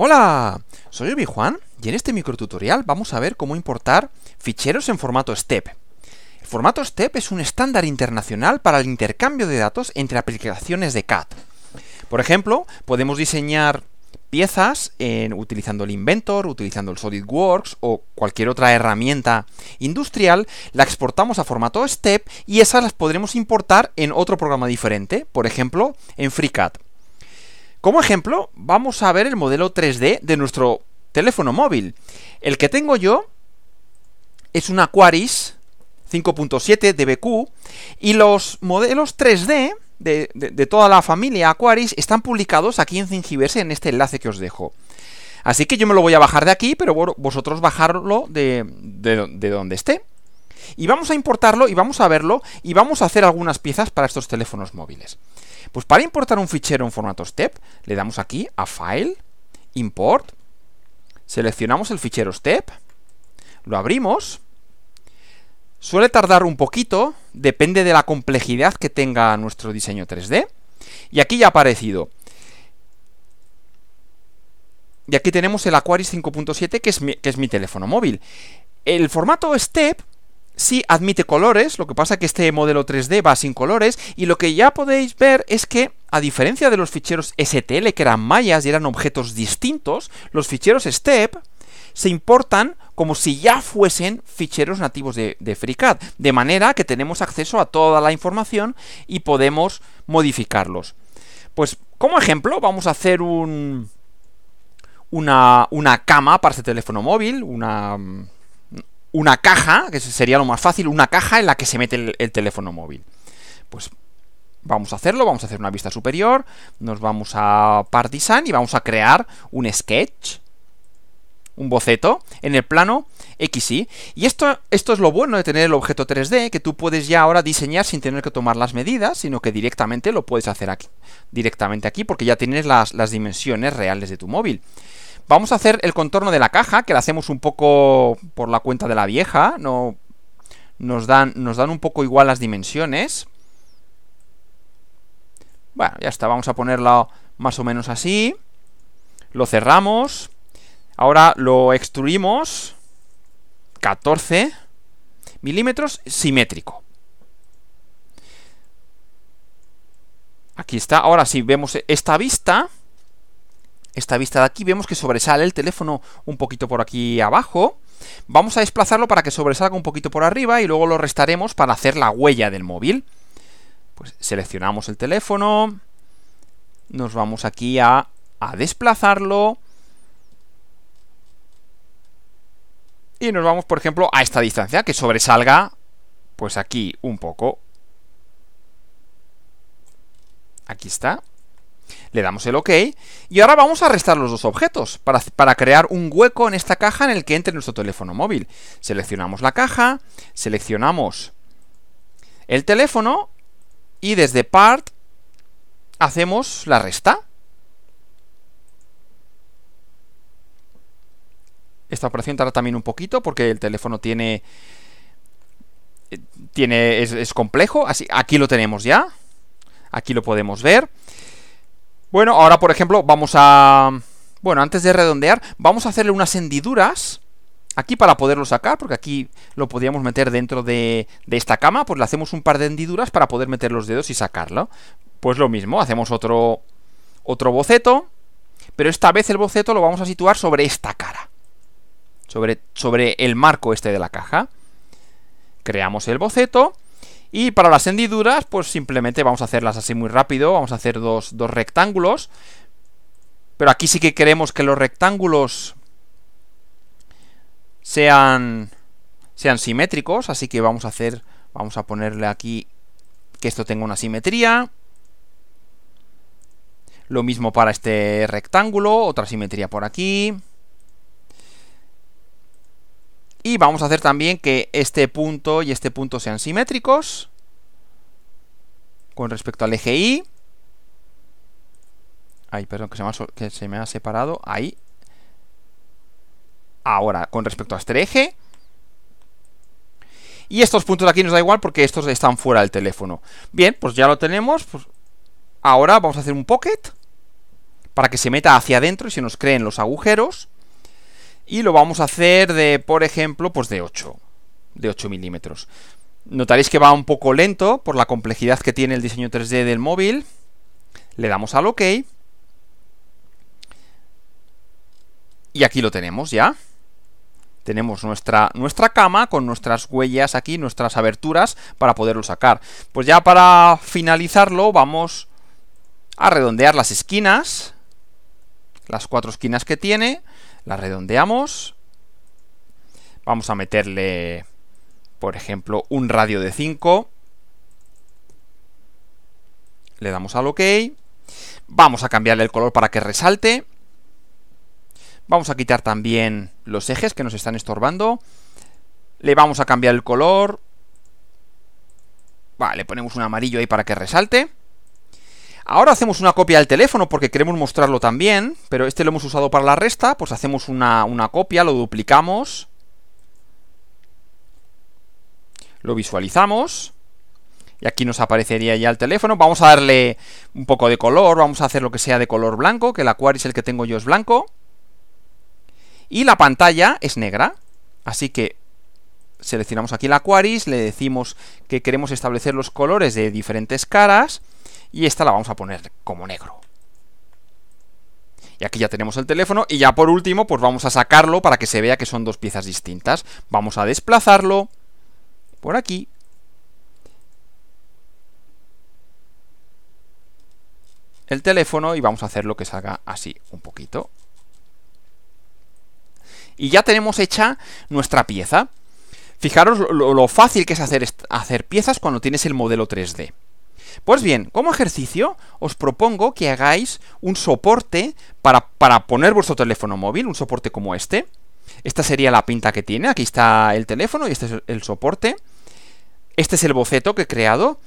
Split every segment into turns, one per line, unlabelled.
Hola, soy Obi Juan y en este microtutorial vamos a ver cómo importar ficheros en formato STEP. El formato STEP es un estándar internacional para el intercambio de datos entre aplicaciones de CAD. Por ejemplo, podemos diseñar piezas en, utilizando el Inventor, utilizando el SolidWorks o cualquier otra herramienta industrial, la exportamos a formato STEP y esas las podremos importar en otro programa diferente, por ejemplo, en FreeCAD. Como ejemplo, vamos a ver el modelo 3D de nuestro teléfono móvil. El que tengo yo es un Aquaris 5.7 DBQ y los modelos 3D de, toda la familia Aquaris están publicados aquí en Zingiverse en este enlace que os dejo. Así que yo me lo voy a bajar de aquí, pero vosotros bajarlo de, de donde esté y vamos a importarlo y vamos a verlo y vamos a hacer algunas piezas para estos teléfonos móviles. Pues para importar un fichero en formato STEP, le damos aquí a File, Import, seleccionamos el fichero STEP, lo abrimos, suele tardar un poquito, depende de la complejidad que tenga nuestro diseño 3D, y aquí ya ha aparecido y aquí tenemos el Aquaris 5.7, que, que, es mi teléfono móvil. El formato STEP sí admite colores, lo que pasa que este modelo 3D va sin colores y lo que ya podéis ver es que a diferencia de los ficheros STL que eran mallas y eran objetos distintos, los ficheros STEP se importan como si ya fuesen ficheros nativos de, de FreeCAD, de manera que tenemos acceso a toda la información y podemos modificarlos. Pues como ejemplo vamos a hacer un, una, una cama para este teléfono móvil, una, una caja, que sería lo más fácil, una caja en la que se mete el, teléfono móvil. Pues vamos a hacerlo, vamos a hacer una vista superior, nos vamos a Partisan y vamos a crear un sketch, un boceto, en el plano XY. Y esto, esto es lo bueno de tener el objeto 3D, que tú puedes ya ahora diseñar sin tener que tomar las medidas, sino que directamente lo puedes hacer aquí, directamente aquí, porque ya tienes las, las dimensiones reales de tu móvil. Vamos a hacer el contorno de la caja, que la hacemos un poco por la cuenta de la vieja. No, nos, dan, nos dan un poco igual las dimensiones. Bueno, ya está, vamos a ponerla más o menos así. Lo cerramos. Ahora lo extruimos. 14 milímetros simétrico. Aquí está. Ahora si vemos esta vista, esta vista de aquí, vemos que sobresale el teléfono un poquito por aquí abajo. Vamos a desplazarlo para que sobresalga un poquito por arriba y luego lo restaremos para hacer la huella del móvil. Pues seleccionamos el teléfono, nos vamos aquí a, a desplazarlo y nos vamos, por ejemplo, a esta distancia que sobresalga pues aquí un poco. Aquí está. Le damos el OK y ahora vamos a restar los dos objetos para, crear un hueco en esta caja en el que entre nuestro teléfono móvil. Seleccionamos la caja, seleccionamos el teléfono y desde part hacemos la resta. Esta operación tarda también un poquito porque el teléfono tiene... Eh, tiene es, complejo, así aquí lo tenemos ya. Aquí lo podemos ver. Bueno, ahora por ejemplo vamos a... Bueno, antes de redondear, vamos a hacerle unas hendiduras aquí para poderlo sacar, porque aquí lo podríamos meter dentro de, esta cama, pues le hacemos un par de hendiduras para poder meter los dedos y sacarlo. Pues lo mismo, hacemos otro, otro boceto, pero esta vez el boceto lo vamos a situar sobre esta cara, sobre el marco este de la caja. Creamos el boceto y para las hendiduras, pues simplemente vamos a hacerlas así muy rápido. Vamos a hacer dos, dos rectángulos. Pero aquí sí que queremos que los rectángulos sean, sean simétricos. Así que vamos a hacer, vamos a ponerle aquí que esto tenga una simetría. Lo mismo para este rectángulo, otra simetría por aquí. Y vamos a hacer también que este punto y este punto sean simétricos con respecto al eje Y. Ay, perdón, que se, me ha, separado. Ahí. Ahora, con respecto a este eje. Y estos puntos de aquí nos da igual porque estos están fuera del teléfono. Bien, pues ya lo tenemos. Pues ahora vamos a hacer un pocket para que se meta hacia adentro y se nos creen los agujeros y lo vamos a hacer de, por ejemplo, pues de 8, de 8 milímetros. Notaréis que va un poco lento por la complejidad que tiene el diseño 3D del móvil. Le damos al OK. Y aquí lo tenemos ya. Tenemos nuestra, nuestra cama con nuestras huellas aquí, nuestras aberturas para poderlo sacar. Pues ya para finalizarlo vamos a redondear las esquinas. Las cuatro esquinas que tiene. La redondeamos. Vamos a meterle, por ejemplo, un radio de 5. Le damos al OK. Vamos a cambiarle el color para que resalte. Vamos a quitar también los ejes que nos están estorbando. Le vamos a cambiar el color. Vale, ponemos un amarillo ahí para que resalte. Ahora hacemos una copia del teléfono porque queremos mostrarlo también, pero este lo hemos usado para la resta, pues hacemos una, copia, lo duplicamos, lo visualizamos, y aquí nos aparecería ya el teléfono. Vamos a darle un poco de color, vamos a hacer lo que sea de color blanco, que el Aquarius el que tengo yo es blanco. Y la pantalla es negra, así que seleccionamos aquí el Aquarius, le decimos que queremos establecer los colores de diferentes caras y esta la vamos a poner como negro. Y aquí ya tenemos el teléfono y ya por último pues vamos a sacarlo para que se vea que son dos piezas distintas. Vamos a desplazarlo por aquí. El teléfono y vamos a hacerlo que salga así un poquito. Y ya tenemos hecha nuestra pieza. Fijaros lo, fácil que es hacer, hacer piezas cuando tienes el modelo 3D. Pues bien, como ejercicio, os propongo que hagáis un soporte para, poner vuestro teléfono móvil, un soporte como este. Esta sería la pinta que tiene, aquí está el teléfono y este es el soporte. Este es el boceto que he creado.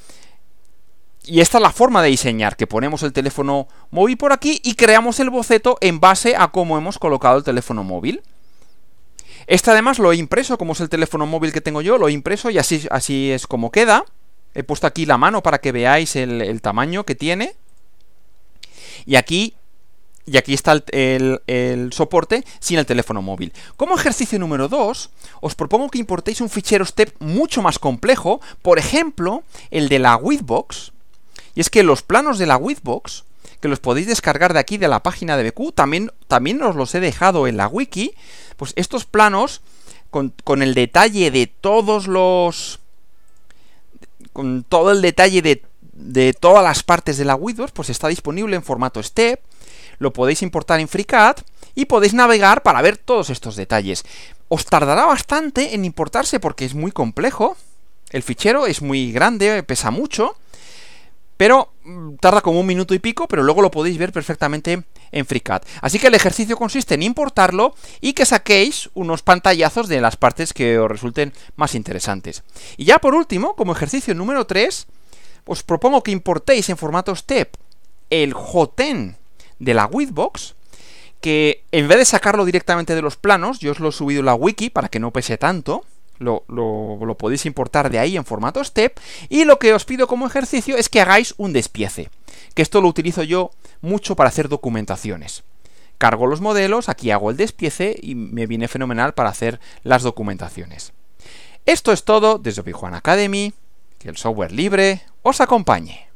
Y esta es la forma de diseñar, que ponemos el teléfono móvil por aquí y creamos el boceto en base a cómo hemos colocado el teléfono móvil. Este además lo he impreso, como es el teléfono móvil que tengo yo, lo he impreso y así, así es como queda. He puesto aquí la mano para que veáis el, tamaño que tiene. Y aquí, y aquí está el, soporte sin el teléfono móvil. Como ejercicio número 2, os propongo que importéis un fichero STEP mucho más complejo, por ejemplo, el de la Widbox. Y es que los planos de la Widbox, que los podéis descargar de aquí de la página de BQ, también, también os los he dejado en la wiki, pues estos planos, con el detalle de todos los con todo el detalle de, de todas las partes de la Windows, pues está disponible en formato STEP, lo podéis importar en FreeCAD y podéis navegar para ver todos estos detalles. Os tardará bastante en importarse porque es muy complejo, el fichero es muy grande, pesa mucho, pero mm, tarda como un minuto y pico, pero luego lo podéis ver perfectamente en FreeCAD. Así que el ejercicio consiste en importarlo y que saquéis unos pantallazos de las partes que os resulten más interesantes. Y ya por último, como ejercicio número 3, os propongo que importéis en formato STEP el Joten de la Widbox, que en vez de sacarlo directamente de los planos, yo os lo he subido a la wiki para que no pese tanto, lo, lo, podéis importar de ahí en formato step. Y lo que os pido como ejercicio es que hagáis un despiece. Que esto lo utilizo yo mucho para hacer documentaciones. Cargo los modelos, aquí hago el despiece y me viene fenomenal para hacer las documentaciones. Esto es todo desde Obi Academy. Que el software libre os acompañe.